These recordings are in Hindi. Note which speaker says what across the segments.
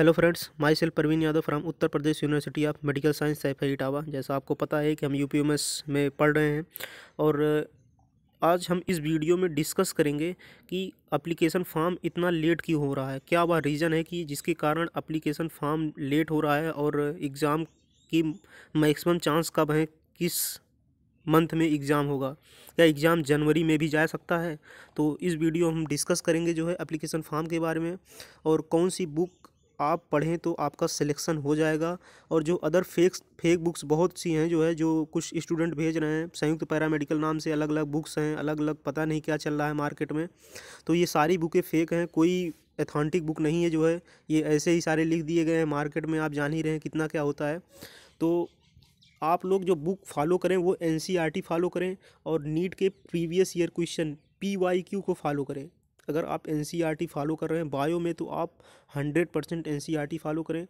Speaker 1: hello friends my self Praveen Yadav from Uttar Pradesh university of medical science Saif Etawah जैसा आपको पता है कि हम यू में पढ़ रहे हैं और आज हम इस वीडियो में डिस्कस करेंगे कि एप्लीकेशन फॉर्म इतना लेट क्यों हो रहा है क्या वह रीज़न है कि जिसके कारण अप्लीकेशन फॉर्म लेट हो रहा है और एग्ज़ाम की मैक्सिमम चांस कब है किस मंथ में एग्ज़ाम होगा क्या एग्ज़ाम जनवरी में भी जा सकता है तो इस वीडियो हम डिस्कस करेंगे जो है एप्लीकेशन फॉर्म के बारे में और कौन सी बुक आप पढ़ें तो आपका सिलेक्शन हो जाएगा और जो अदर फेक्स फेक बुक्स बहुत सी हैं जो है जो कुछ स्टूडेंट भेज रहे हैं संयुक्त पैरामेडिकल नाम से अलग अलग बुक्स हैं अलग अलग पता नहीं क्या चल रहा है मार्केट में तो ये सारी बुकें फ़ेक हैं कोई एथेंटिक बुक नहीं है जो है ये ऐसे ही सारे लिख दिए गए हैं मार्केट में आप जान ही रहे हैं कितना क्या होता है तो आप लोग जो बुक फॉलो करें वो एन फॉलो e करें और नीट के previous year question P Y Q को फॉलो करें अगर आप एन फॉलो e कर रहे हैं बायो में तो आप हंड्रेड परसेंट एन फॉलो करें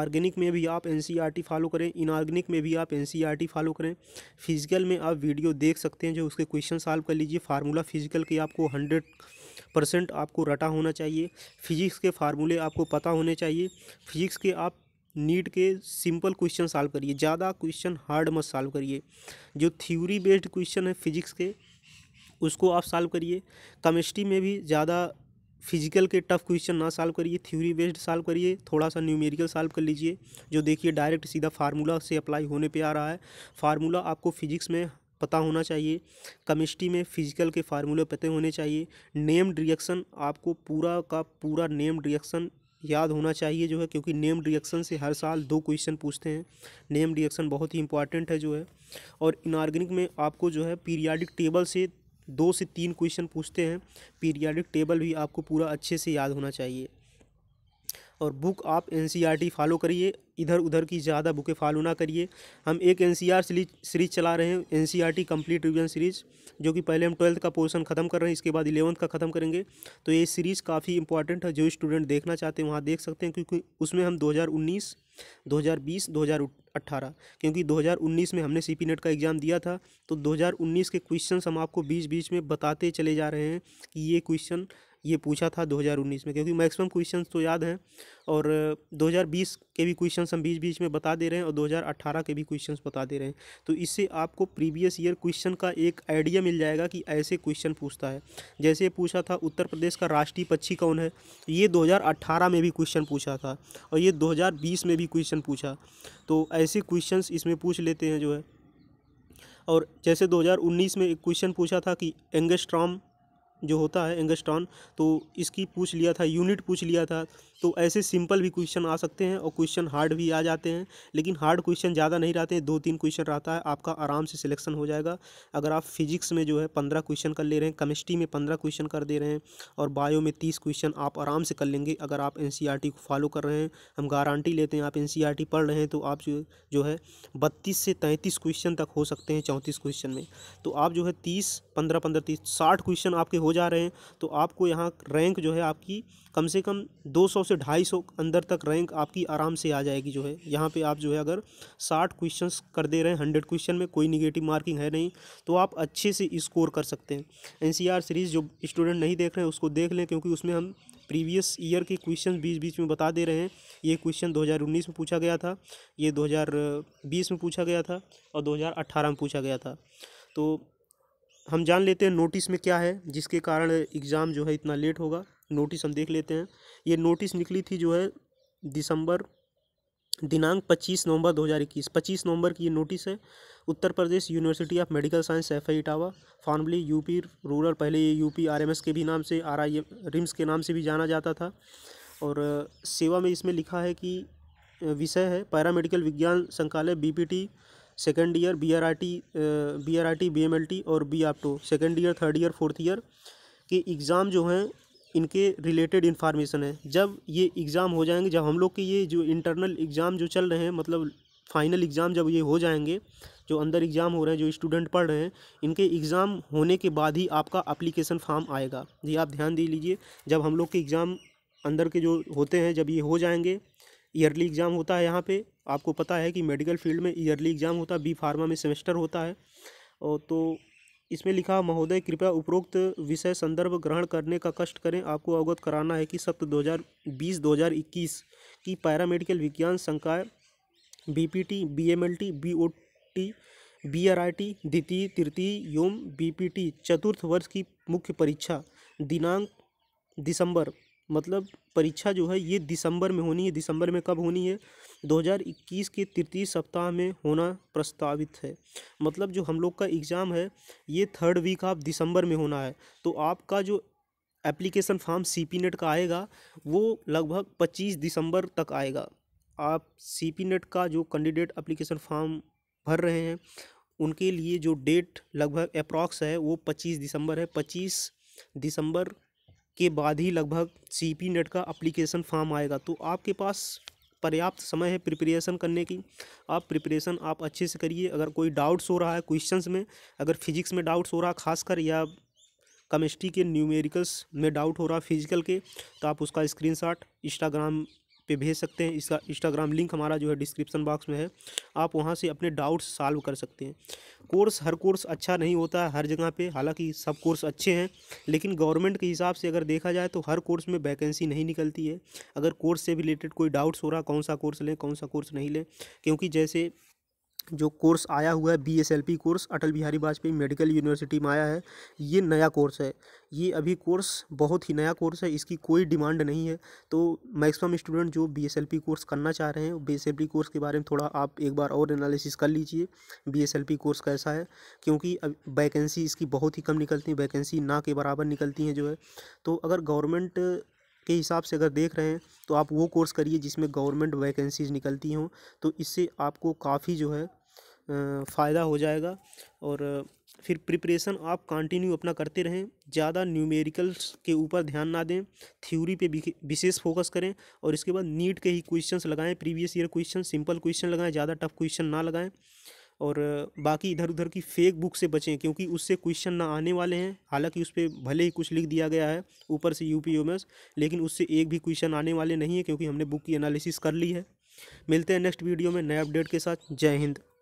Speaker 1: ऑर्गेनिक में भी आप एन फॉलो e करें इनऑर्गेनिक में भी आप एन फॉलो e करें फिजिकल में आप वीडियो देख सकते हैं जो उसके क्वेश्चन सॉल्व कर लीजिए फार्मूला फिजिकल के आपको हंड्रेड परसेंट आपको रटा होना चाहिए फिजिक्स के फार्मूले आपको पता होने चाहिए फिजिक्स के आप नीट के सिंपल क्वेश्चन सॉल्व करिए ज़्यादा क्वेश्चन हार्ड मत सॉल्व करिए जो थ्योरी बेस्ड क्वेश्चन है फिजिक्स के उसको आप सॉल्व करिए केमिस्ट्री में भी ज़्यादा फिजिकल के टफ क्वेश्चन ना सॉल्व करिए थ्योरी बेस्ड सॉल्व करिए थोड़ा सा न्यूमेरिकल सॉल्व कर लीजिए जो देखिए डायरेक्ट सीधा फार्मूला से अप्लाई होने पे आ रहा है फार्मूला आपको फिजिक्स में पता होना चाहिए केमिस्ट्री में फिजिकल के फार्मूले पते होने चाहिए नेम्ड रिएक्शन आपको पूरा का पूरा नेम्ड रिएक्शन याद होना चाहिए जो है क्योंकि नेम रिएक्शन से हर साल दो क्वेश्चन पूछते हैं नेम रिएक्शन बहुत ही इंपॉर्टेंट है जो है और इनऑर्गेनिक में आपको जो है पीरियाडिक टेबल से दो से तीन क्वेश्चन पूछते हैं पीरियाडिक टेबल भी आपको पूरा अच्छे से याद होना चाहिए और बुक आप एन फॉलो करिए इधर उधर की ज़्यादा बुकें फॉलो ना करिए हम एक एन सीरीज चला रहे हैं N C R T complete revision series जो कि पहले हम ट्वेल्थ का पोर्शन ख़त्म कर रहे हैं इसके बाद इलेवंथ का ख़त्म करेंगे तो ये सीरीज़ काफ़ी इंपॉर्टेंट है जो स्टूडेंट देखना चाहते हैं वहाँ देख सकते हैं क्योंकि उसमें हम दो हज़ार 2020 2018 क्योंकि 2019 में हमने सी नेट का एग्ज़ाम दिया था तो 2019 के क्वेश्चन हम आपको बीच बीच में बताते चले जा रहे हैं कि ये क्वेश्चन ये पूछा था 2019 में क्योंकि मैक्सिमम क्वेश्चंस तो याद हैं और 2020 के भी क्वेश्चंस हम बीच बीच में बता दे रहे हैं और 2018 के भी क्वेश्चंस बता दे रहे हैं तो इससे आपको प्रीवियस ईयर क्वेश्चन का एक आइडिया मिल जाएगा कि ऐसे क्वेश्चन पूछता है जैसे पूछा था उत्तर प्रदेश का राष्ट्रीय पक्षी कौन है ये दो में भी क्वेश्चन पूछा था और ये दो में भी क्वेश्चन पूछा तो ऐसे क्वेश्चन इसमें पूछ लेते हैं जो है और जैसे 2019 में एक क्वेश्चन पूछा था कि एंगस्ट्राम जो होता है एंगस्टॉन तो इसकी पूछ लिया था यूनिट पूछ लिया था तो ऐसे सिंपल भी क्वेश्चन आ सकते हैं और क्वेश्चन हार्ड भी आ जाते हैं लेकिन हार्ड क्वेश्चन ज़्यादा नहीं रहते हैं दो तीन क्वेश्चन रहता है आपका आराम से सिलेक्शन हो जाएगा अगर आप फिजिक्स में जो है पंद्रह क्वेश्चन कर ले रहे हैं केमिस्ट्री में पंद्रह क्वेश्चन कर दे रहे हैं और बायो में तीस क्वेश्चन आप आराम से कर लेंगे अगर आप एन को फॉलो कर रहे हैं हम गारंटी लेते हैं आप एन पढ़ रहे हैं तो आप जो, जो है बत्तीस से तैंतीस क्वेश्चन तक हो सकते हैं चौंतीस क्वेश्चन में तो आप जो है तीस पंद्रह पंद्रह तीस साठ क्वेश्चन आपके हो जा रहे हैं तो आपको यहाँ रैंक जो है आपकी कम से कम 200 से 250 अंदर तक रैंक आपकी आराम से आ जाएगी जो है यहाँ पे आप जो है अगर 60 क्वेश्चन कर दे रहे हैं हंड्रेड क्वेश्चन में कोई निगेटिव मार्किंग है नहीं तो आप अच्छे से स्कोर कर सकते हैं एन सीरीज़ जो स्टूडेंट नहीं देख रहे हैं उसको देख लें क्योंकि उसमें हम प्रीवियस ईयर के क्वेश्चन बीच बीच में बता दे रहे हैं ये क्वेश्चन 2019 में पूछा गया था ये 2020 में पूछा गया था और 2018 में पूछा गया था तो हम जान लेते हैं नोटिस में क्या है जिसके कारण एग्ज़ाम जो है इतना लेट होगा नोटिस हम देख लेते हैं ये नोटिस निकली थी जो है दिसंबर दिनांक 25 नवंबर 2021 25 नवंबर की ये नोटिस है Uttar Pradesh university of medical science F I Etawah formerly UP rural पहले ये यूपी आरएमएस के भी नाम से आर आई रिम्स के नाम से भी जाना जाता था और सेवा में इसमें लिखा है कि विषय है पैरामेडिकल विज्ञान संकालय T second year B R R T B R R T B M L T और बी आपटो second year third year fourth year के एग्ज़ाम जो हैं इनके रिलेटेड इन्फॉर्मेशन है जब ये एग्ज़ाम हो जाएंगे जब हम लोग के ये जो इंटरनल एग्ज़ाम जो चल रहे हैं मतलब फाइनल एग्ज़ाम जब ये हो जाएंगे जो अंदर एग्ज़ाम हो रहे हैं जो स्टूडेंट पढ़ रहे हैं इनके एग्ज़ाम होने के बाद ही आपका अप्लीकेशन फॉर्म आएगा ये आप ध्यान दे लीजिए जब हम लोग के एग्ज़ाम अंदर के जो होते हैं जब ये हो जाएंगे ईयरली एग्ज़ाम होता है यहाँ पे आपको पता है कि मेडिकल फील्ड में ईयरली एग्ज़ाम होता है बी फार्मा में सेमेस्टर होता है और तो इसमें लिखा महोदय कृपया उपरोक्त विषय संदर्भ ग्रहण करने का कष्ट करें आपको अवगत कराना है कि सत्र दो हज़ार की पैरामेडिकल विज्ञान संकाय B P B R I T द्वितीय तृतीय एवं टी चतुर्थ वर्ष की मुख्य परीक्षा दिनांक दिसंबर मतलब परीक्षा जो है ये दिसंबर में होनी है दिसंबर में कब होनी है 2021 के तृतीय सप्ताह में होना प्रस्तावित है मतलब जो हम लोग का एग्ज़ाम है ये थर्ड वीक ऑफ दिसंबर में होना है तो आपका जो application form C P NET का आएगा वो लगभग 25 दिसंबर तक आएगा आप सी पी नेट का जो कैंडिडेट एप्लीकेशन फॉर्म भर रहे हैं उनके लिए जो डेट लगभग अप्रॉक्स है वो पच्चीस दिसंबर है पच्चीस दिसंबर के बाद ही लगभग सी पी नेट का अप्लीकेशन फॉर्म आएगा तो आपके पास पर्याप्त समय है प्रिपरेशन करने की आप प्रिपरेशन आप अच्छे से करिए अगर कोई डाउट्स हो रहा है क्वेश्चंस में अगर फिजिक्स में डाउट्स हो रहा है खासकर या केमिस्ट्री के न्यूमेरिकल्स में डाउट हो रहा है फिजिकल के तो आप उसका स्क्रीनशॉट इंस्टाग्राम पे भेज सकते हैं इसका इंस्टाग्राम लिंक हमारा जो है डिस्क्रिप्शन बॉक्स में है आप वहाँ से अपने डाउट्स सॉल्व कर सकते हैं कोर्स हर कोर्स अच्छा नहीं होता है हर जगह पे हालांकि सब कोर्स अच्छे हैं लेकिन गवर्नमेंट के हिसाब से अगर देखा जाए तो हर कोर्स में वैकेंसी नहीं निकलती है अगर कोर्स से रिलेटेड कोई डाउट्स हो रहा कौन सा कोर्स लें कौन सा कोर्स नहीं लें क्योंकि जैसे जो कोर्स आया हुआ है B course Atal Bihari Vajpayee medical university में आया है ये नया कोर्स है ये अभी कोर्स बहुत ही नया कोर्स है इसकी कोई डिमांड नहीं है तो मैक्सिमम स्टूडेंट जो बी कोर्स करना चाह रहे हैं बी कोर्स के बारे में थोड़ा आप एक बार और एनालिसिस कर लीजिए बी कोर्स कैसा है क्योंकि वैकेंसी इसकी बहुत ही कम निकलती है वैकेंसी ना के बराबर निकलती हैं जो है तो अगर गवर्नमेंट के हिसाब से अगर देख रहे हैं तो आप वो कोर्स करिए जिसमें गवर्नमेंट वैकेंसीज निकलती हों तो इससे आपको काफ़ी जो है फ़ायदा हो जाएगा और फिर प्रिपरेशन आप कंटिन्यू अपना करते रहें ज़्यादा न्यूमेरिकल्स के ऊपर ध्यान ना दें थ्योरी पे विशेष फोकस करें और इसके बाद नीट के ही क्वेश्चंस लगाएं previous year question simple question लगाएं ज़्यादा टफ क्वेश्चन ना लगाएं और बाकी इधर उधर की फेक बुक से बचें क्योंकि उससे क्वेश्चन ना आने वाले हैं हालांकि उस पर भले ही कुछ लिख दिया गया है ऊपर से यू पी लेकिन उससे एक भी क्वेश्चन आने वाले नहीं है क्योंकि हमने बुक की एनालिसिस कर ली है मिलते हैं नेक्स्ट वीडियो में नए अपडेट के साथ जय हिंद